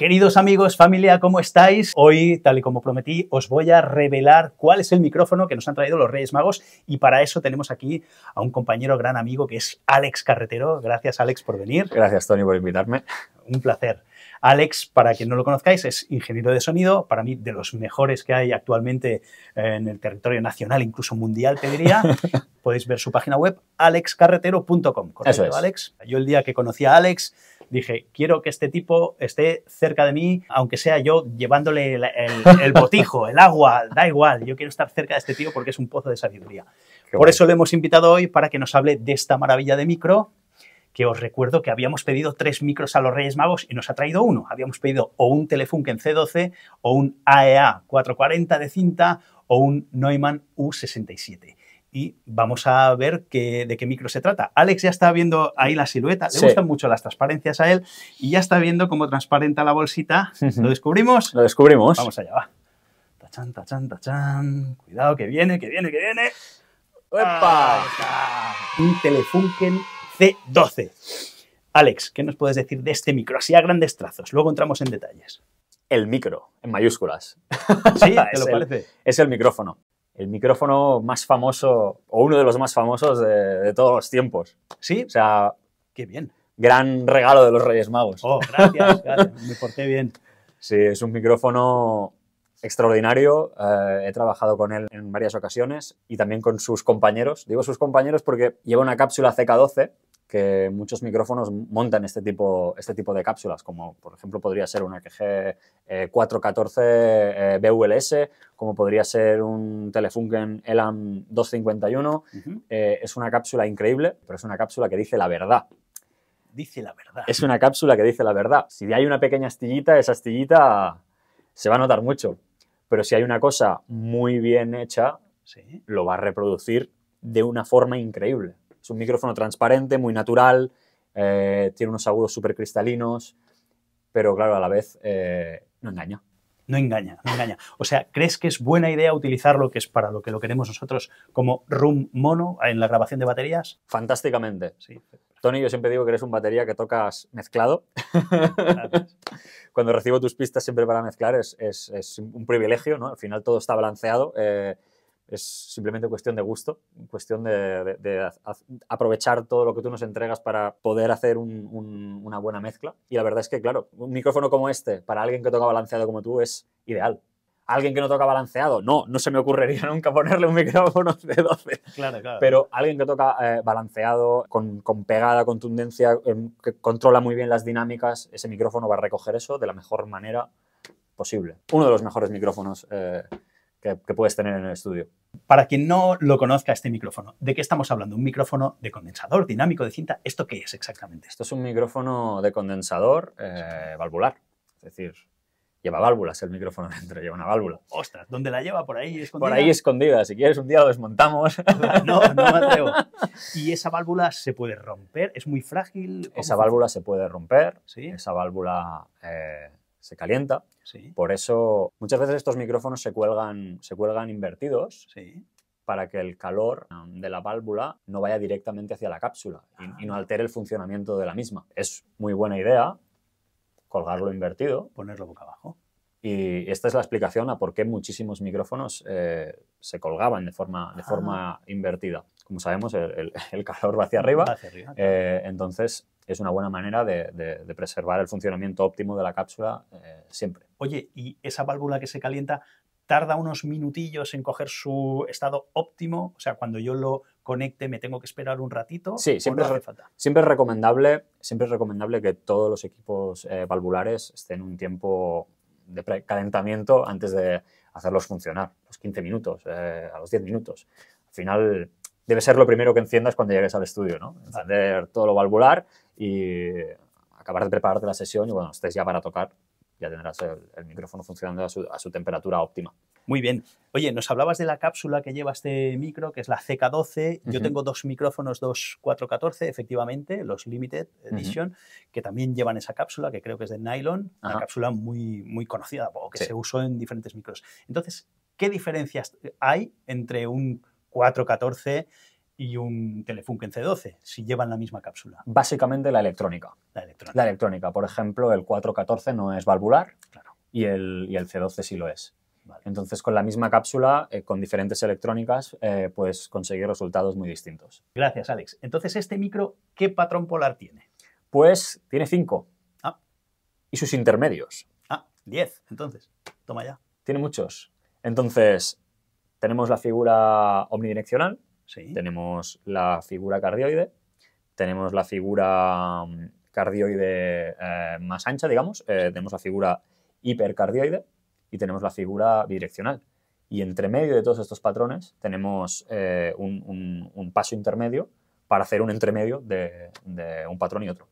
Queridos amigos, familia, ¿cómo estáis? Hoy, tal y como prometí, os voy a revelar cuál es el micrófono que nos han traído los Reyes Magos y para eso tenemos aquí a un compañero gran amigo que es Alex Carretero. Gracias, Alex, por venir. Gracias, Tony, por invitarme. Un placer. Alex, para quien no lo conozcáis, es ingeniero de sonido, para mí de los mejores que hay actualmente eh, en el territorio nacional, incluso mundial, te diría. Podéis ver su página web, alexcarretero.com. Correcto, Eso es. Alex. Yo el día que conocí a Alex, dije, quiero que este tipo esté cerca de mí, aunque sea yo llevándole el, botijo, el agua, da igual, yo quiero estar cerca de este tío porque es un pozo de sabiduría. Por eso lo hemos invitado hoy para que nos hable de esta maravilla de micro, que os recuerdo que habíamos pedido tres micros a los Reyes Magos y nos ha traído uno. Habíamos pedido o un Telefunken C12 o un AEA 440 e de cinta o un Neumann U67 y vamos a ver qué, de qué micro se trata. Alex ya está viendo ahí la silueta, le gustan mucho las transparencias a él y ya está viendo cómo transparenta la bolsita. ¿Lo descubrimos? Lo descubrimos. Vamos allá, va. Tachan, tachan, tachan. Cuidado, que viene, que viene, que viene. ¡Epa! un Telefunken C12. Alex, ¿qué nos puedes decir de este micro? Así a grandes trazos, luego entramos en detalles el micro, en mayúsculas. Sí, ¿te lo parece? es el micrófono el micrófono más famoso o uno de los más famosos de, todos los tiempos. ¿Sí? O sea, qué bien. Gran regalo de los Reyes Magos. Oh, gracias, me porté bien. Sí, es un micrófono extraordinario. Eh, he trabajado con él en varias ocasiones y también con sus compañeros. Digo sus compañeros porque lleva una cápsula CK12 que muchos micrófonos montan este tipo, este tipo de cápsulas, como por ejemplo podría ser una qg 414 BULS, como podría ser un Telefunken ELAM 251. Eh, es una cápsula increíble, pero es una cápsula que dice la verdad. Dice la verdad. Es una cápsula que dice la verdad. Si hay una pequeña astillita, esa astillita se va a notar mucho. Pero si hay una cosa muy bien hecha, lo va a reproducir de una forma increíble. Es un micrófono transparente, muy natural, eh, tiene unos agudos súper cristalinos, pero claro, a la vez eh, no engaña. No engaña, no engaña. O sea, ¿crees que es buena idea utilizarlo, que es para lo que lo queremos nosotros como room mono en la grabación de baterías? Fantásticamente. Sí. Tony, yo siempre digo que eres un batería que tocas mezclado. Cuando recibo tus pistas siempre para mezclar es, un privilegio, ¿no? Al final todo está balanceado. Eh, es simplemente cuestión de gusto, cuestión de, aprovechar todo lo que tú nos entregas para poder hacer una buena mezcla. Y la verdad es que, claro, un micrófono como este, para alguien que toca balanceado como tú, es ideal. Alguien que no toca balanceado, no, no se me ocurriría nunca ponerle un micrófono de 12. Claro, claro. Pero alguien que toca eh, balanceado, con, pegada, contundencia, em, que controla muy bien las dinámicas, ese micrófono va a recoger eso de la mejor manera posible. Uno de los mejores micrófonos. Eh, que, puedes tener en el estudio. Para quien no lo conozca este micrófono, ¿de qué estamos hablando? ¿Un micrófono de condensador, dinámico, de cinta? ¿Esto qué es exactamente? Esto es un micrófono de condensador eh, valvular. Es decir, lleva válvulas el micrófono dentro, lleva una válvula. Ostras, ¿dónde la lleva? Por ahí escondida. Por ahí escondida, si quieres un día lo desmontamos. No, no me atrevo. ¿Y esa válvula se puede romper? ¿Es muy frágil? Esa válvula se puede romper, ¿Sí? esa válvula eh, se calienta. Sí. Por eso muchas veces estos micrófonos se cuelgan, se cuelgan invertidos para que el calor um, de la válvula no vaya directamente hacia la cápsula y, no ah. altere el funcionamiento de la misma. Es muy buena idea colgarlo invertido. Ponerlo boca abajo. Y esta es la explicación a por qué muchísimos micrófonos eh, se colgaban de forma, de ah. forma invertida. Como sabemos, el, calor va hacia arriba. Eh, entonces, es una buena manera de, preservar el funcionamiento óptimo de la cápsula eh, siempre. Oye, ¿y esa válvula que se calienta tarda unos minutillos en coger su estado óptimo? O sea, cuando yo lo conecte, ¿me tengo que esperar un ratito? Sí, siempre, es, falta? siempre es, recomendable, siempre es recomendable que todos los equipos eh, valvulares estén un tiempo de calentamiento antes de hacerlos funcionar, los 15 minutos, eh, a los 10 minutos. Al final debe ser lo primero que enciendas cuando llegues al estudio, ¿no? Encender todo lo valvular y acabar de prepararte la sesión y bueno, estés ya para tocar, ya tendrás el, micrófono funcionando a su, temperatura óptima. Muy bien. Oye, nos hablabas de la cápsula que lleva este micro, que es la CK12. Yo tengo dos micrófonos, 2414 efectivamente, los Limited Edition, que también llevan esa cápsula, que creo que es de nylon, una cápsula muy, muy conocida o que se usó en diferentes micros. Entonces, ¿qué diferencias hay entre un 414 y un Telefunken C12, si llevan la misma cápsula. Básicamente la electrónica. La electrónica. La electrónica. Por ejemplo, el 414 no es valvular claro. y, el, el C12 sí lo es. Entonces, con la misma cápsula, eh, con diferentes electrónicas, pues puedes conseguir resultados muy distintos. Gracias, Alex. Entonces, ¿este micro qué patrón polar tiene? Pues tiene cinco. Ah. Y sus intermedios. Ah, diez, entonces. Toma ya. Tiene muchos. Entonces, tenemos la figura omnidireccional, tenemos la figura cardioide, tenemos la figura mm, cardioide eh, más ancha, digamos, eh, tenemos la figura hipercardioide y tenemos la figura bidireccional. Y entre medio de todos estos patrones tenemos eh, un, paso intermedio para hacer un entremedio de un patrón y otro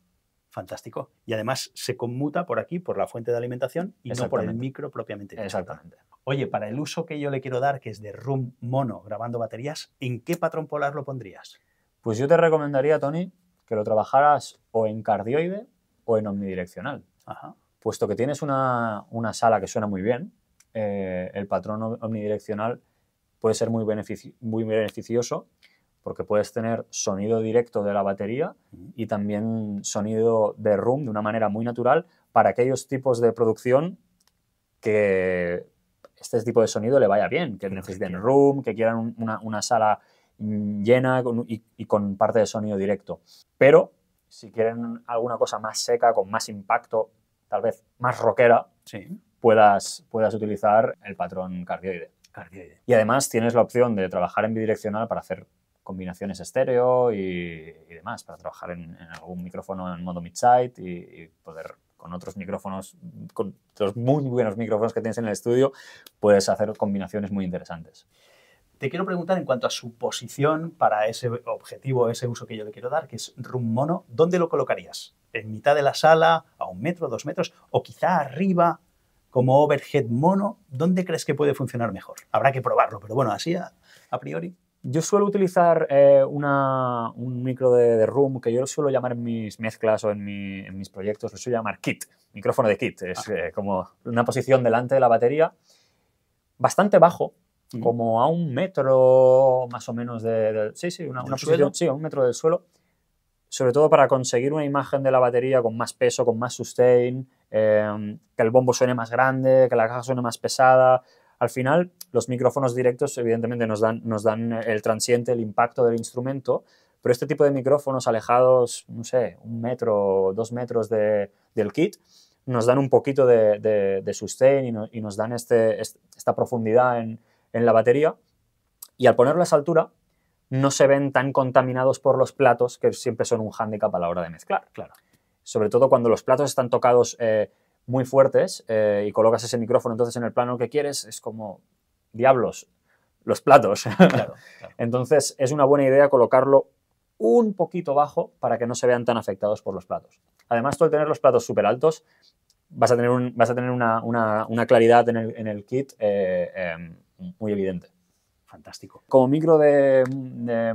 fantástico. Y además se conmuta por aquí, por la fuente de alimentación y no por el micro propiamente. Exactamente. Oye, para el uso que yo le quiero dar, que es de room mono grabando baterías, ¿en qué patrón polar lo pondrías? Pues yo te recomendaría, Tony, que lo trabajaras o en cardioide o en omnidireccional. Puesto que tienes una, sala que suena muy bien, eh, el patrón omnidireccional puede ser muy beneficioso porque puedes tener sonido directo de la batería y también sonido de room de una manera muy natural para aquellos tipos de producción que este tipo de sonido le vaya bien, que necesiten room, que quieran una, sala llena y, con parte de sonido directo. Pero si quieren alguna cosa más seca, con más impacto, tal vez más rockera, puedas, puedas utilizar el patrón cardioide. Y además tienes la opción de trabajar en bidireccional para hacer combinaciones estéreo y, demás, para trabajar en, algún micrófono en modo mid-side y, poder con otros micrófonos, con los muy buenos micrófonos que tienes en el estudio, puedes hacer combinaciones muy interesantes. Te quiero preguntar en cuanto a su posición para ese objetivo, ese uso que yo le quiero dar, que es Room Mono, ¿dónde lo colocarías? ¿En mitad de la sala, a un metro, dos metros, o quizá arriba, como overhead mono? ¿Dónde crees que puede funcionar mejor? Habrá que probarlo, pero bueno, así a priori. Yo suelo utilizar eh, un micro de, room que yo lo suelo llamar en mis mezclas o en, mis proyectos, lo suelo llamar kit, micrófono de kit. Es ah. eh, como una posición delante de la batería, bastante bajo, como a un metro más o menos de, sí, sí, una, un metro del suelo, sobre todo para conseguir una imagen de la batería con más peso, con más sustain, eh, que el bombo suene más grande, que la caja suene más pesada, al final, los micrófonos directos evidentemente nos dan, nos dan el transiente, el impacto del instrumento, pero este tipo de micrófonos alejados, no sé, un metro, dos metros del kit, nos dan un poquito de, de, sustain y, nos dan este, esta profundidad en, la batería. Y al ponerlo a altura, no se ven tan contaminados por los platos, que siempre son un hándicap a la hora de mezclar, claro. Sobre todo cuando los platos están tocados eh, muy fuertes eh, y colocas ese micrófono entonces en el plano que quieres, es como, diablos, los platos. entonces es una buena idea colocarlo un poquito bajo para que no se vean tan afectados por los platos. Además, tú al tener los platos súper altos, vas a tener, vas a tener una, claridad en el, kit eh, eh, muy evidente. Fantástico. Como micro de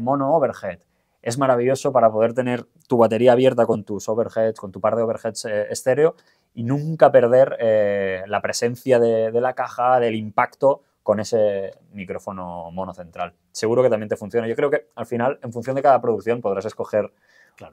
mono overhead, es maravilloso para poder tener tu batería abierta con tus overheads, con tu par de overheads eh, estéreo y nunca perder eh, la presencia de, de, la caja, del impacto con ese micrófono monocentral. Seguro que también te funciona. Yo creo que al final, en función de cada producción, podrás escoger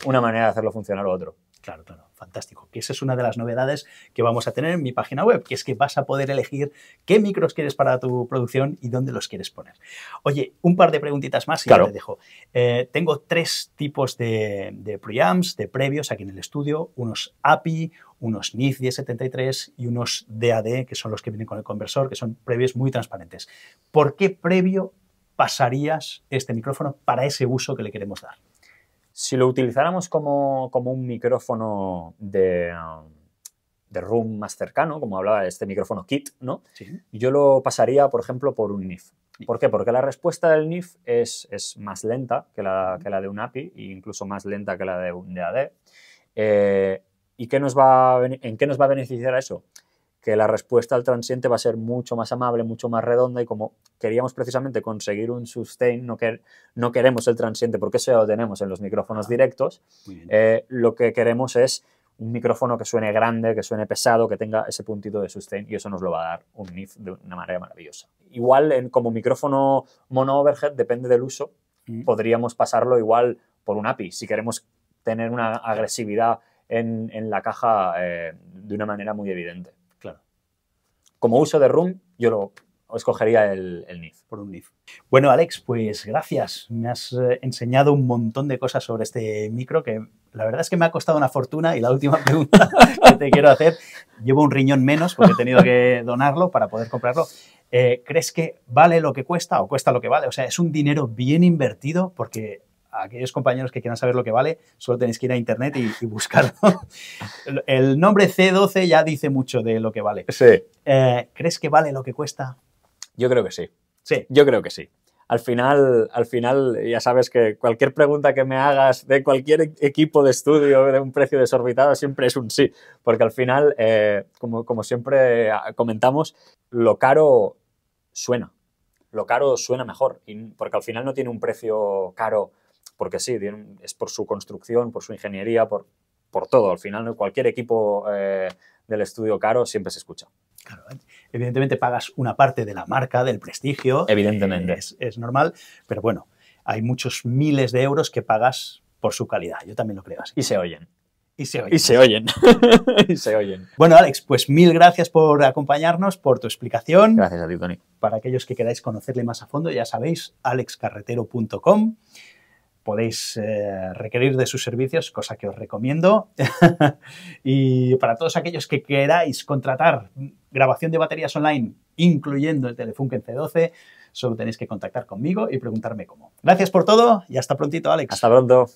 una manera de hacerlo funcionar o otro. Claro, claro, fantástico. Que esa es una de las novedades que vamos a tener en mi página web, que es que vas a poder elegir qué micros quieres para tu producción y dónde los quieres poner. Oye, un par de preguntitas más y ya te dejo. Eh, tengo tres tipos de, de preamps, de previos aquí en el estudio, unos API, unos NIF 1073 y unos DAD, que son los que vienen con el conversor, que son previos muy transparentes. ¿Por qué previo pasarías este micrófono para ese uso que le queremos dar? Si lo utilizáramos como, un micrófono de, um, de, room más cercano, como hablaba este micrófono kit, ¿no? yo lo pasaría, por ejemplo, por un NIF. ¿Por qué? Porque la respuesta del NIF es, más lenta que la, que la, de un API e incluso más lenta que la de un DAD. Eh, ¿Y qué nos va, en qué nos va a beneficiar eso? que la respuesta al transiente va a ser mucho más amable, mucho más redonda y como queríamos precisamente conseguir un sustain, no, queremos el transiente porque eso lo tenemos en los micrófonos directos, eh, lo que queremos es un micrófono que suene grande, que suene pesado, que tenga ese puntito de sustain y eso nos lo va a dar un NIF de una manera maravillosa. Igual como micrófono mono overhead, depende del uso, mm. podríamos pasarlo igual por un API, si queremos tener una agresividad en, la caja eh, de una manera muy evidente como uso de Room, yo lo escogería el, NIF. Por un NIF. Bueno, Alex, pues gracias. Me has eh, enseñado un montón de cosas sobre este micro que la verdad es que me ha costado una fortuna y la última pregunta que te quiero hacer, llevo un riñón menos porque he tenido que donarlo para poder comprarlo. Eh, ¿Crees que vale lo que cuesta o cuesta lo que vale? O sea, es un dinero bien invertido porque aquellos compañeros que quieran saber lo que vale, solo tenéis que ir a internet y, buscarlo. el nombre C12 ya dice mucho de lo que vale. Sí. Eh, ¿Crees que vale lo que cuesta? Yo creo que sí. Sí. Yo creo que sí. Al final, al final, ya sabes que cualquier pregunta que me hagas de cualquier equipo de estudio de un precio desorbitado siempre es un sí, porque al final, eh, como, como siempre comentamos, lo caro suena lo caro suena mejor, porque al final no tiene un precio caro porque sí, es por su construcción, por su ingeniería, por, por todo. Al final, cualquier equipo eh, del estudio caro siempre se escucha. Claro, eh, evidentemente pagas una parte de la marca, del prestigio. Evidentemente. es, es normal, pero bueno, hay muchos miles de euros que pagas por su calidad. Yo también lo creo así. Y se oyen. Y se oyen. Y se oyen. y se oyen. Bueno, Alex, pues mil gracias por acompañarnos, por tu explicación. Gracias a ti, Tony. Para aquellos que queráis conocerle más a fondo, ya sabéis, alexcarretero.com podéis eh, requerir de sus servicios, cosa que os recomiendo. y para todos aquellos que queráis contratar grabación de baterías online, incluyendo el Telefunken C12, solo tenéis que contactar conmigo y preguntarme cómo. Gracias por todo y hasta prontito, Alex. Hasta pronto.